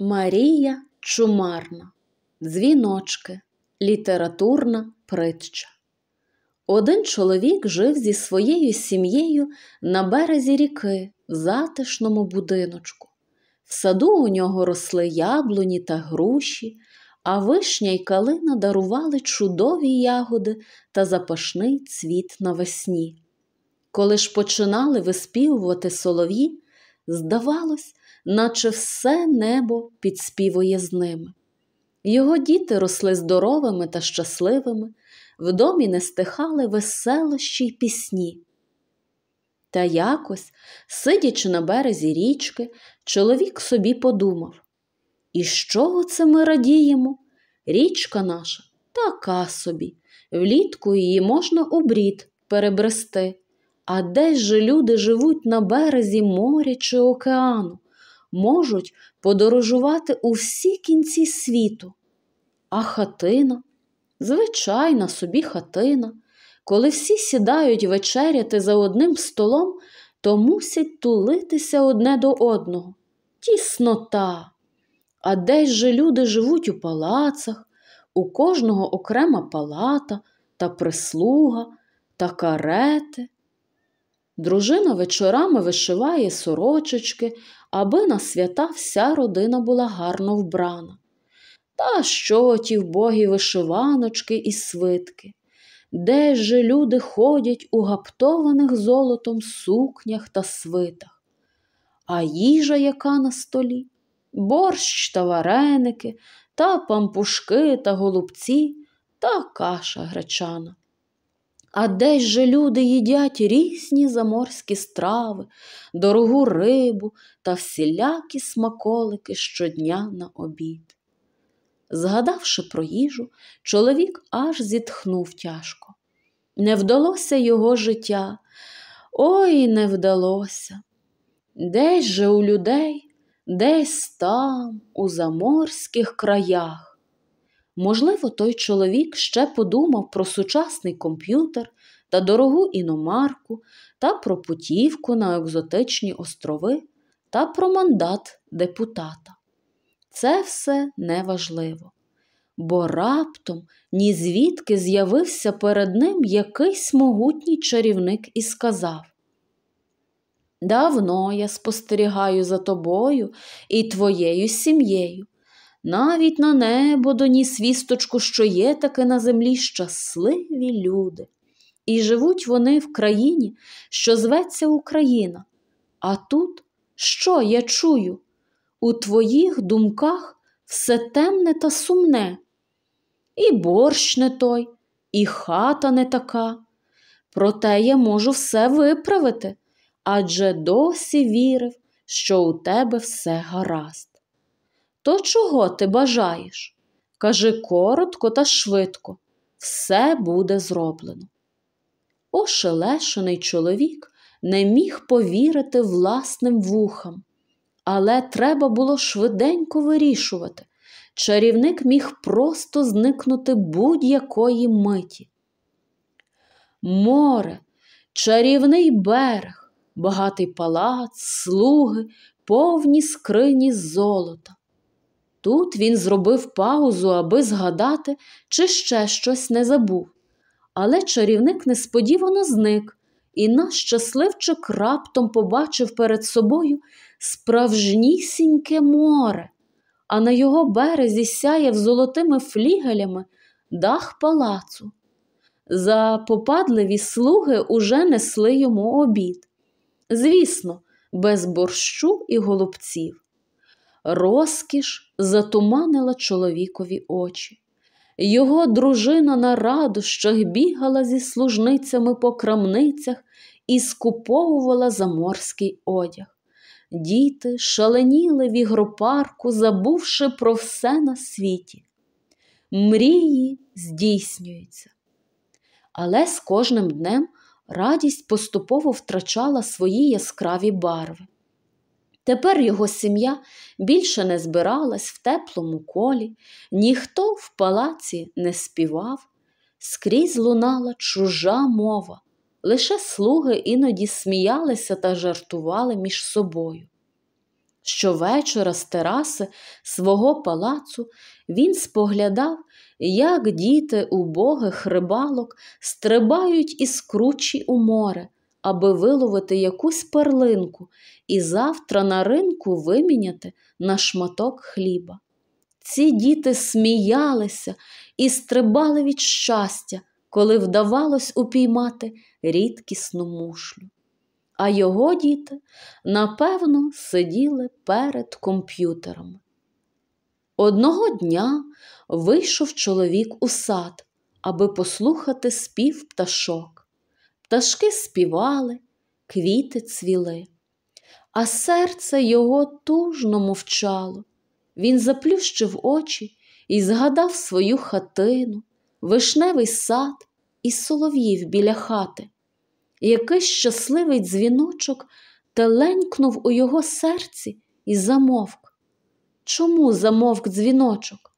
Марія Чумарна. Дзвіночки. Літературна притча. Один чоловік жив зі своєю сім'єю на березі ріки в затишному будиночку. В саду у нього росли яблуні та груші, а вишня й калина дарували чудові ягоди та запашний цвіт навесні. Коли ж починали виспівувати солов'ї, здавалось, наче все небо підспівує з ними. Його діти росли здоровими та щасливими, в домі не стихали веселощі й пісні. Та якось, сидячи на березі річки, чоловік собі подумав І з чого це ми радіємо? Річка наша така собі, влітку її можна у брід перебрести, а десь же люди живуть на березі моря чи океану можуть подорожувати у всі кінці світу. А хатина, звичайна собі хатина. Коли всі сідають вечеряти за одним столом, то мусять тулитися одне до одного. Тіснота. А десь же люди живуть у палацах, у кожного окрема палата та прислуга та карети. Дружина вечорами вишиває сорочечки, аби на свята вся родина була гарно вбрана. Та що ті вбогі вишиваночки і свитки, де же люди ходять у гаптованих золотом сукнях та свитах, а їжа, яка на столі, борщ та вареники, та пампушки та голубці та каша гречана. А десь же люди їдять різні заморські страви, дорогу рибу та всілякі смаколики щодня на обід. Згадавши про їжу, чоловік аж зітхнув тяжко. Не вдалося його життя, ой не вдалося. Десь же у людей, десь там, у заморських краях. Можливо, той чоловік ще подумав про сучасний комп'ютер та дорогу іномарку, та про путівку на екзотичні острови та про мандат депутата. Це все неважливо. Бо раптом ні звідки з'явився перед ним якийсь могутній чарівник і сказав: Давно я спостерігаю за тобою і твоєю сім'єю навіть на небо доніс вісточку, що є таке на землі щасливі люди. І живуть вони в країні, що зветься Україна. А тут що я чую? У твоїх думках все темне та сумне. І борщ не той, і хата не така. Проте я можу все виправити, адже досі вірив, що у тебе все гаразд. То чого ти бажаєш? Кажи коротко та швидко, все буде зроблено. Ошелешений чоловік не міг повірити власним вухам, але треба було швиденько вирішувати. Чарівник міг просто зникнути будь-якої миті. Море, чарівний берег, багатий палац, слуги, повні скрині золота. Тут він зробив паузу, аби згадати, чи ще щось не забув. Але чарівник несподівано зник, і наш щасливчик раптом побачив перед собою справжнісіньке море, а на його березі сяяв золотими флігелями дах палацу. За попадливі слуги уже несли йому обід. Звісно, без борщу і голубців. Розкіш затуманила чоловікові очі. Його дружина на радощах бігала зі служницями по крамницях і скуповувала заморський одяг. Діти шаленіли в ігропарку, забувши про все на світі. Мрії здійснюються. Але з кожним днем радість поступово втрачала свої яскраві барви. Тепер його сім'я більше не збиралась в теплому колі, ніхто в палаці не співав, скрізь лунала чужа мова, лише слуги іноді сміялися та жартували між собою. Щовечора з тераси свого палацу він споглядав, як діти убогих рибалок стрибають із кручі у море, аби виловити якусь перлинку і завтра на ринку виміняти на шматок хліба. Ці діти сміялися і стрибали від щастя, коли вдавалось упіймати рідкісну мушлю. А його діти, напевно, сиділи перед комп'ютером. Одного дня вийшов чоловік у сад, аби послухати спів пташок пташки співали, квіти цвіли, а серце його тужно мовчало. Він заплющив очі і згадав свою хатину, вишневий сад і солов'їв біля хати. Якийсь щасливий дзвіночок теленькнув у його серці і замовк. Чому замовк дзвіночок?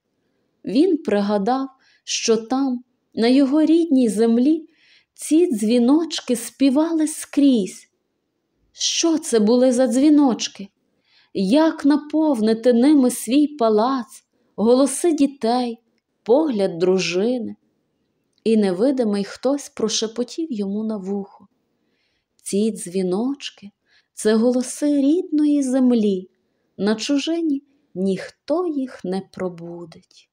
Він пригадав, що там, на його рідній землі, ці дзвіночки співали скрізь. Що це були за дзвіночки? Як наповнити ними свій палац, голоси дітей, погляд дружини? І невидимий хтось прошепотів йому на вухо. Ці дзвіночки це голоси рідної землі, на чужині ніхто їх не пробудить.